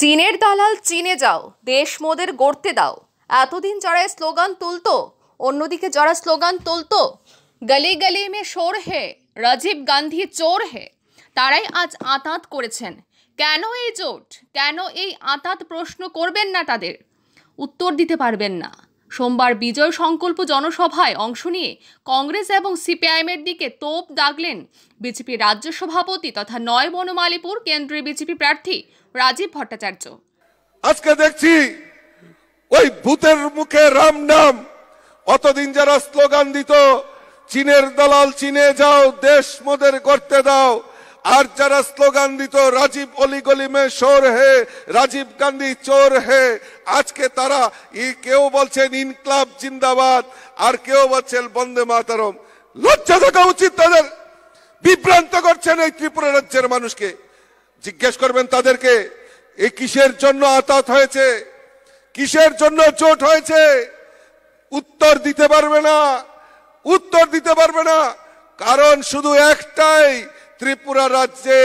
চীনের দালাল চীনে যাও দেশ মোদের গড়তে দাও এতদিন যারা স্লোগান তুলতো অন্যদিকে যারা স্লোগান তুলতো গলে গলে মে সোর হে রাজীব গান্ধী চোর হে তারাই আজ আতাঁত করেছেন কেন এই জোট কেন এই আতাঁত প্রশ্ন করবেন না তাদের উত্তর দিতে পারবেন না সোমবার বিজয় সংকল্প জনসভায় অংশ নিয়ে কংগ্রেস এবং সিপিআইএমের দিকে তোপ দাগলেন বিজেপি রাজ্য সভাপতি তথা নয় বনমালীপুর কেন্দ্রীয় বিজেপি প্রার্থী রাজীব ভট্টাচার্য আজকে দেখছি ওই ভূতের মুখে রাম নাম অতদিন যারা স্লোগান দিত চীনের দালাল চীনে যাও দেশ মোদের করতে দাও আর যারা স্লোগান দিত রাজীব অলিগলি মে শোর হে রাজীব গান্ধী চোর হে আজকে তারা ই কেউ বলছেন ইনকলাব জিন্দাবাদ আর কেউ বলছেন বন্দে মাতারম লজ্জা থাকা উচিত তাদের বিভ্রান্ত করছেন এই ত্রিপুরা রাজ্যের মানুষকে জিজ্ঞেস করবেন তাদেরকে এই কিসের জন্য আতাত হয়েছে কিসের জন্য চোট হয়েছে উত্তর দিতে পারবে না উত্তর দিতে পারবে না কারণ শুধু একটাই ত্রিপুরা রাজ্যে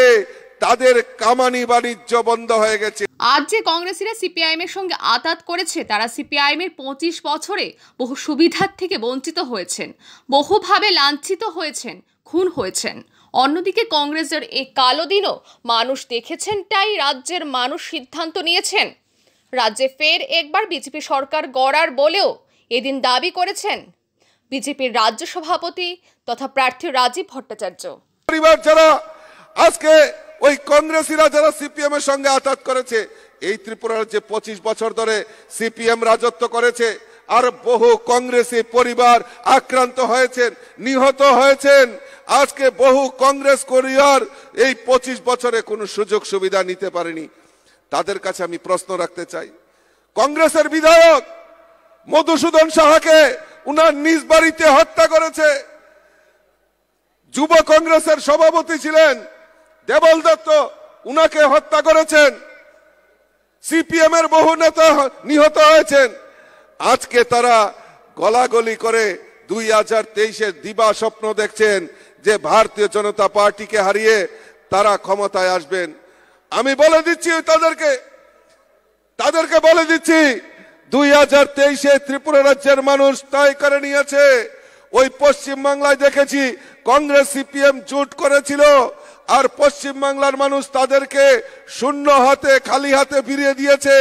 তাদের কামানি বাণিজ্য বন্ধ হয়ে গেছে আজ যে কংগ্রেসীরা সিপিআইএম এর সঙ্গে আতাত করেছে তারা সিপিআইএম এর পঁচিশ বছরে বহু সুবিধার থেকে বঞ্চিত হয়েছেন বহুভাবে লাঞ্ছিত হয়েছেন খুন হয়েছেন অন্যদিকে কংগ্রেসের এই কালো দিনও মানুষ দেখেছেন তাই রাজ্যের মানুষ সিদ্ধান্ত নিয়েছেন রাজ্যে ফের একবার বিজেপি সরকার গড়ার বলেও এদিন দাবি করেছেন বিজেপির রাজ্য সভাপতি তথা প্রার্থী রাজীব ভট্টাচার্য পরিবার যারা আজকে ওই কংগ্রেসীরা যারা সিপিএম এর সঙ্গে আটাত করেছে এই ত্রিপুরার যে পঁচিশ বছর ধরে সিপিএম রাজত্ব করেছে আর বহু কংগ্রেসী পরিবার আক্রান্ত হয়েছেন নিহত হয়েছেন আজকে বহু কংগ্রেস করিয়ার এই পঁচিশ বছরে কোনো সুযোগ সুবিধা নিতে পারেনি তাদের কাছে আমি প্রশ্ন রাখতে চাই কংগ্রেসের বিধায়ক মধুসূদন সাহাকে উনার নিজ বাড়িতে হত্যা করেছে যুব কংগ্রেসের সভাপতি ছিলেন দেবল দত্ত উনাকে হত্যা করেছেন সিপিএম এর বহু নেতা নিহত হয়েছেন আজকে তারা গলাগলি করে দুই হাজার তেইশের দিবা স্বপ্ন দেখছেন যে ভারতীয় জনতা পার্টিকে হারিয়ে তারা ক্ষমতায় আসবেন আমি বলে দিচ্ছি তাদেরকে তাদেরকে বলে দিচ্ছি দুই হাজার তেইশে ত্রিপুরা রাজ্যের মানুষ তাই করে নিয়েছে ওই পশ্চিমবাংলায় দেখেছি কংগ্রেস সিপিএম জোট করেছিল আর পশ্চিম বাংলার মানুষ তাদেরকে শূন্য হাতে খালি হাতে ফিরিয়ে দিয়েছে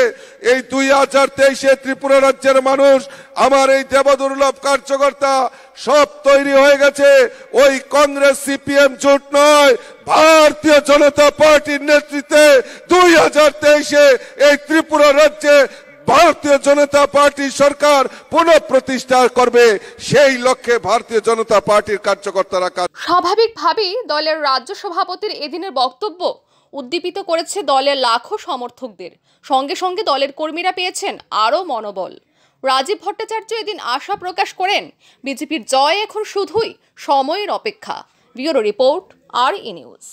এই দুই হাজার তেইশে ত্রিপুরা রাজ্যের মানুষ আমার এই দেবদুর্লভ কার্যকর্তা সব তৈরি হয়ে গেছে ওই কংগ্রেস সিপিএম জোট নয় ভারতীয় জনতা পার্টির নেতৃত্বে দুই হাজার তেইশে এই ত্রিপুরা রাজ্যে ভারতীয় জনতা পার্টি সরকার পুনঃপ্রতিষ্ঠা করবে সেই লক্ষ্যে ভারতীয় জনতা পার্টির কার্যকর্তারা কাজ স্বাভাবিকভাবেই দলের রাজ্য সভাপতির এদিনের বক্তব্য উদ্দীপিত করেছে দলের লাখো সমর্থকদের সঙ্গে সঙ্গে দলের কর্মীরা পেয়েছেন আরও মনোবল রাজীব ভট্টাচার্য এদিন আশা প্রকাশ করেন বিজেপির জয় এখন শুধুই সময়ের অপেক্ষা ব্যুরো রিপোর্ট আর ই নিউজ